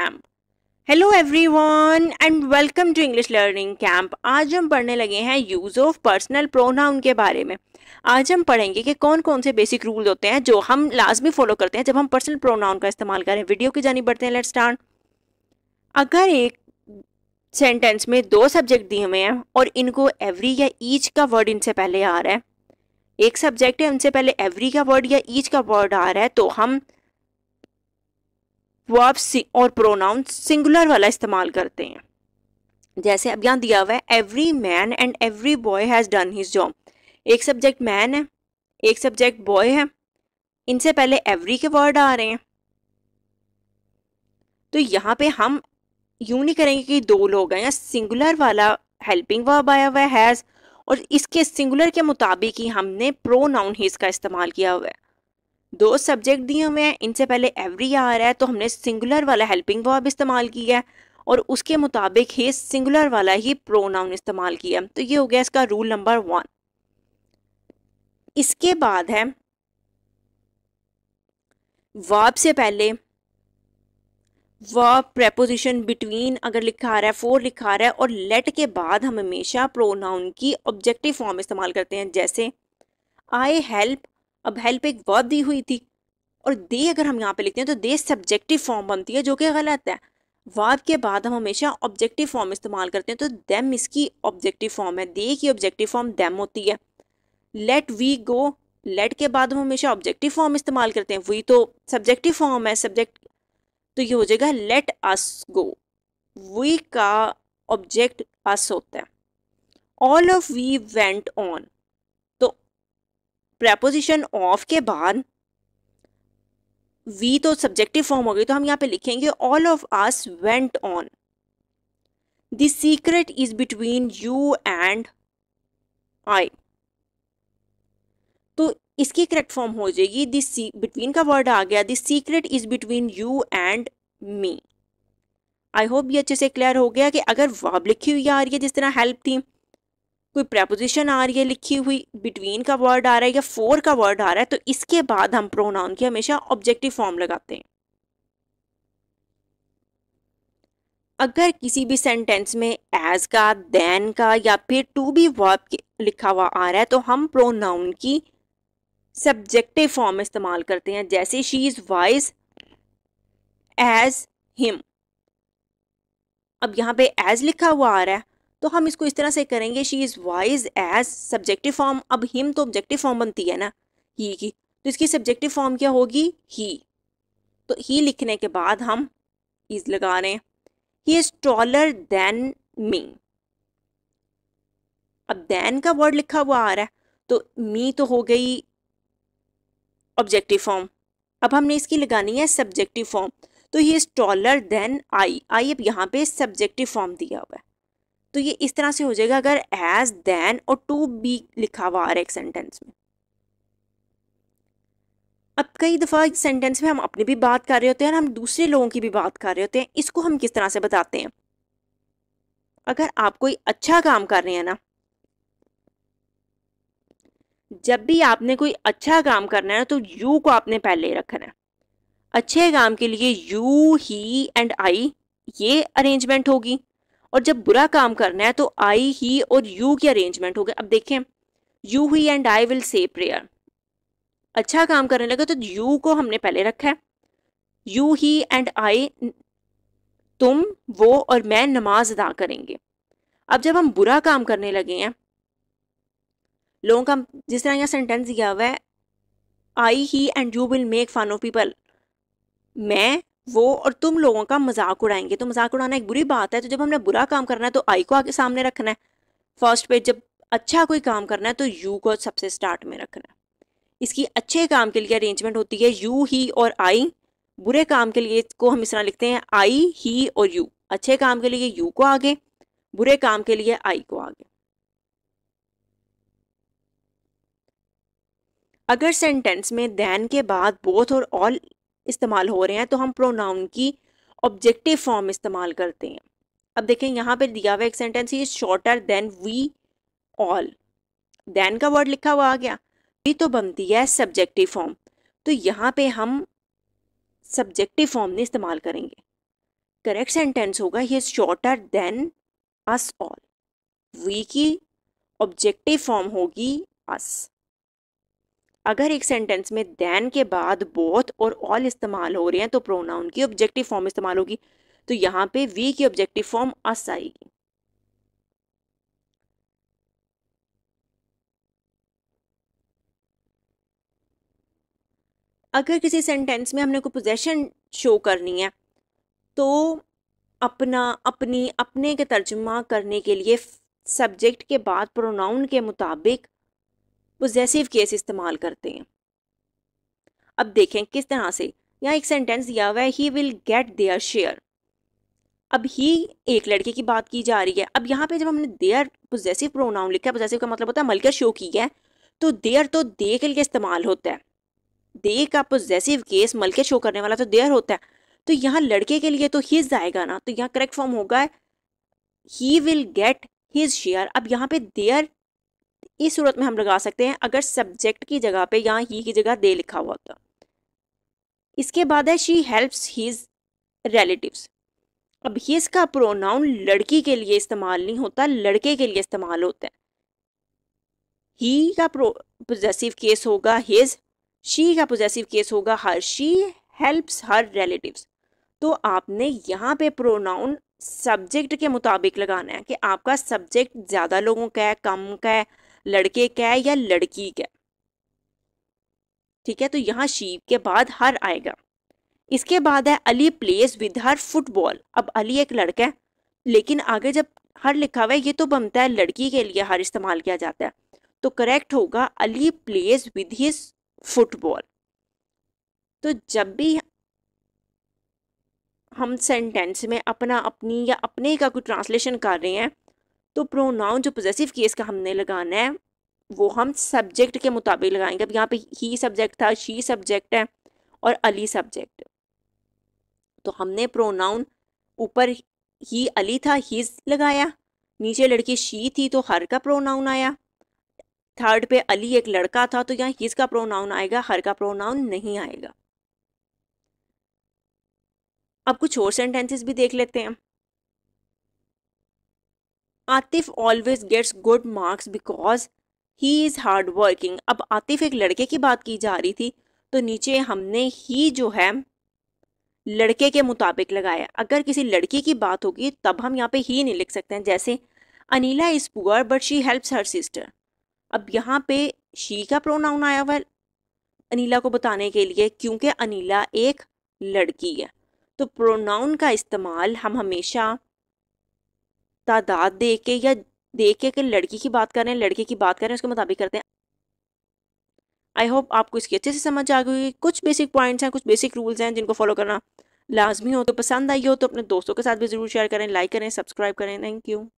camp hello everyone and welcome to English learning camp आज हम पढ़ने लगे हैं यूज़ ऑफ पर्सनल प्रोनाउन के बारे में आज हम पढ़ेंगे कि कौन कौन से बेसिक रूल होते हैं जो हम लाजमी फॉलो करते हैं जब हम पर्सनल प्रोनाउन का इस्तेमाल करें वीडियो की जानी बढ़ते हैं लेट स्टार्ट अगर एक सेंटेंस में दो सब्जेक्ट दिए हुए हैं और इनको एवरी या ईच का वर्ड इनसे पहले आ रहा है एक सब्जेक्ट है उनसे पहले एवरी का वर्ड या ईच का वर्ड आ रहा है तो हम वो आप और प्रोनाउन सिंगुलर वाला इस्तेमाल करते हैं जैसे अब यहाँ दिया हुआ है every man and every boy has done his job एक सब्जेक्ट मैन है एक सब्जेक्ट बॉय है इनसे पहले एवरी के वर्ड आ रहे हैं तो यहाँ पे हम यूँ नहीं करेंगे कि दो लोग हैं या सिंगुलर वाला हेल्पिंग वर्ब आया हुआ हैज़ और इसके सिंगुलर के मुताबिक ही हमने प्रो नाउन हिज का इस्तेमाल किया हुआ है दो सब्जेक्ट दिए हुए हैं इनसे पहले एवरी आ रहा है तो हमने सिंगुलर वाला हेल्पिंग वर्ब इस्तेमाल किया है और उसके मुताबिक ही सिंगुलर वाला ही प्रोनाउन इस्तेमाल किया तो ये हो गया इसका रूल नंबर वन इसके बाद है वर्ब से पहले वर्ब प्रेपोजिशन बिटवीन अगर लिखा आ रहा है फोर लिखा आ रहा है और लेट के बाद हम हमेशा प्रोनाउन की ऑब्जेक्टिव फॉर्म इस्तेमाल करते हैं जैसे आई हेल्प अब हेल्प एक वर्ब दी हुई थी और दे अगर हम यहाँ पे लिखते हैं तो दे सब्जेक्टिव फॉर्म बनती है जो कि गलत है वर्ब के बाद हम हमेशा ऑब्जेक्टिव फॉर्म इस्तेमाल करते हैं तो देम इसकी ऑब्जेक्टिव फॉर्म है दे की ऑब्जेक्टिव फॉर्म देम होती है लेट वी गो लेट के बाद हम हमेशा ऑब्जेक्टिव फॉर्म इस्तेमाल करते हैं वी तो सब्जेक्टिव फॉर्म है सब्जेक्ट तो ये हो जाएगा लेट अस गो वी का ऑब्जेक्ट अस होता है all of we went on preposition of के बाद वी तो सब्जेक्टिव फॉर्म हो गई तो हम यहाँ पे लिखेंगे all of us went on the secret is between you and I तो इसकी करेक्ट फॉर्म हो जाएगी दिस बिटवीन का वर्ड आ गया this secret is between you and me I hope ये अच्छे से क्लियर हो गया कि अगर वाब लिखी हुई आ रही है जिस तरह हेल्प थी कोई प्रपोजिशन आ रही है लिखी हुई बिटवीन का वर्ड आ रहा है या फोर का वर्ड आ रहा है तो इसके बाद हम प्रोनाउन की हमेशा ऑब्जेक्टिव फॉर्म लगाते हैं अगर किसी भी सेंटेंस में एज का देन का या फिर टू बी वर्ब लिखा हुआ आ रहा है तो हम प्रोनाउन की सब्जेक्टिव फॉर्म इस्तेमाल करते हैं जैसे she is wise as him अब यहाँ पे एज लिखा हुआ आ रहा है तो हम इसको इस तरह से करेंगे she is wise as subjective form अब हिम तो ऑब्जेक्टिव फॉर्म बनती है ना ही की तो इसकी सब्जेक्टिव फॉर्म क्या होगी ही तो ही लिखने के बाद हम इज़ लगा रहे हैं he is taller than me अब देन का वर्ड लिखा हुआ आ रहा है तो मी तो हो गई ऑब्जेक्टिव फॉर्म अब हमने इसकी लगानी है सब्जेक्टिव फॉर्म तो he is taller than I I अब यहाँ पे सब्जेक्टिव फॉर्म दिया हुआ है तो ये इस तरह से हो जाएगा अगर एज देन और टू बी लिखा हुआ आ रहा है एक सेंटेंस में अब कई दफ़ा इस सेंटेंस में हम अपनी भी बात कर रहे होते हैं और हम दूसरे लोगों की भी बात कर रहे होते हैं इसको हम किस तरह से बताते हैं अगर आप कोई अच्छा काम कर रहे हैं ना जब भी आपने कोई अच्छा काम करना है तो यू को आपने पहले रखना है अच्छे काम के लिए यू ही एंड आई ये अरेंजमेंट होगी और जब बुरा काम करना है तो आई ही और यू की अरेंजमेंट हो गया अब देखें you he and I will say prayer अच्छा काम करने लगे तो यू को हमने पहले रखा है यू ही एंड आई तुम वो और मैं नमाज अदा करेंगे अब जब हम बुरा काम करने लगे हैं लोगों का जिस तरह यहाँ सेंटेंस दिया हुआ है I he and you will make fun of people मैं वो और तुम लोगों का मजाक उड़ाएंगे तो मजाक उड़ाना एक बुरी बात है तो जब हमने बुरा काम करना है तो आई को आगे सामने रखना है फर्स्ट पे जब अच्छा कोई काम करना है तो यू को सबसे स्टार्ट में रखना है इसकी अच्छे काम के लिए अरेंजमेंट होती है यू ही और आई बुरे काम के लिए को हम इस तरह लिखते हैं आई ही और यू अच्छे काम के लिए यू को आगे बुरे काम के लिए आई को आगे अगर सेंटेंस में दैन के बाद बोथ और ऑल इस्तेमाल हो रहे हैं तो हम प्रोनाउन की ऑब्जेक्टिव फॉर्म इस्तेमाल करते हैं अब देखें यहाँ पर दिया हुआ एक सेंटेंस ये shorter than we all than का वर्ड लिखा हुआ आ गया वी तो बनती है सब्जेक्टिव फॉर्म तो यहाँ पे हम सब्जेक्टिव फॉर्म नहीं इस्तेमाल करेंगे करेक्ट सेंटेंस होगा ये shorter than us all we की ऑब्जेक्टिव फॉर्म होगी अस अगर एक सेंटेंस में दैन के बाद बोथ और ऑल इस्तेमाल हो रहे हैं तो प्रोनाउन की ऑब्जेक्टिव फॉर्म इस्तेमाल होगी तो यहाँ पे वी की ऑब्जेक्टिव फॉर्म अस आएगी अगर किसी सेंटेंस में हमने को पोजेशन शो करनी है तो अपना अपनी अपने के तर्जमा करने के लिए सब्जेक्ट के बाद प्रोनाउन के मुताबिक पोजेसिव केस इस्तेमाल करते हैं अब देखें किस तरह से यहाँ एक सेंटेंस दिया हुआ है he will get their share अब ही एक लड़के की बात की जा रही है अब यहाँ पे जब हमने देयर पोजेसिव प्रोनाउन लिखा है पोजेसिव का मतलब होता है मलकर शो की है तो देयर तो दे के लिए इस्तेमाल होता है दे का पोजेसिव केस मलकर शो करने वाला तो देयर होता है तो यहाँ लड़के के लिए तो हिज आएगा ना तो यहाँ करेक्ट फॉर्म होगा he will get his share अब यहाँ पे देयर इस सूरत में हम लगा सकते हैं अगर सब्जेक्ट की जगह पे यहाँ ही की जगह दे लिखा हुआ होता इसके बाद है शी हेल्प्स हीज रिलेटिव्स अब ही इसका प्रोनाउन लड़की के लिए इस्तेमाल नहीं होता लड़के के लिए इस्तेमाल होता है ही का पोजेसिव केस होगा हिज शी का पोजेसिव केस होगा her she helps her relatives तो आपने यहाँ पे प्रोनाउन सब्जेक्ट के मुताबिक लगाना है कि आपका सब्जेक्ट ज़्यादा लोगों का है कम का है लड़के का है या लड़की का ठीक है तो यहाँ शीप के बाद हर आएगा इसके बाद है Ali plays with her football अब अली एक लड़का है लेकिन आगे जब हर लिखा हुआ है ये तो बनता है लड़की के लिए हर इस्तेमाल किया जाता है तो करेक्ट होगा Ali plays with his football तो जब भी हम सेंटेंस में अपना अपनी या अपने का कोई ट्रांसलेशन कर रहे हैं तो प्रोनाउन जो पोजेसिव केस का हमने लगाना है वो हम सब्जेक्ट के मुताबिक लगाएंगे अब यहाँ पे ही सब्जेक्ट था शी सब्जेक्ट है और अली सब्जेक्ट तो हमने प्रोनाउन ऊपर ही अली था हीज लगाया नीचे लड़की शी थी तो हर का प्रोनाउन आया थर्ड पे अली एक लड़का था तो यहाँ हीज का प्रोनाउन आएगा हर का प्रोनाउन नहीं आएगा अब कुछ और सेंटेंसेस भी देख लेते हैं Atif always gets good marks because he is hard working अब आतिफ एक लड़के की बात की जा रही थी तो नीचे हमने ही जो है लड़के के मुताबिक लगाया अगर किसी लड़की की बात होगी तब हम यहाँ पे ही नहीं लिख सकते हैं जैसे Anila is poor but she helps her sister अब यहाँ पे शी का प्रोनाउन आया हुआ है अनिला को बताने के लिए क्योंकि अनिला एक लड़की है तो प्रोनाउन का इस्तेमाल हम हमेशा तादाद देख के या देख के लड़की की बात कर रहे हैं लड़के की बात कर रहे हैं उसके मुताबिक करते हैं आई होप आपको इसकी अच्छे से समझ आ गई कुछ बेसिक पॉइंट्स हैं कुछ बेसिक रूल्स हैं जिनको फॉलो करना लाजमी हो तो पसंद आई हो तो अपने दोस्तों के साथ भी ज़रूर शेयर करें लाइक करें सब्सक्राइब करें थैंक यू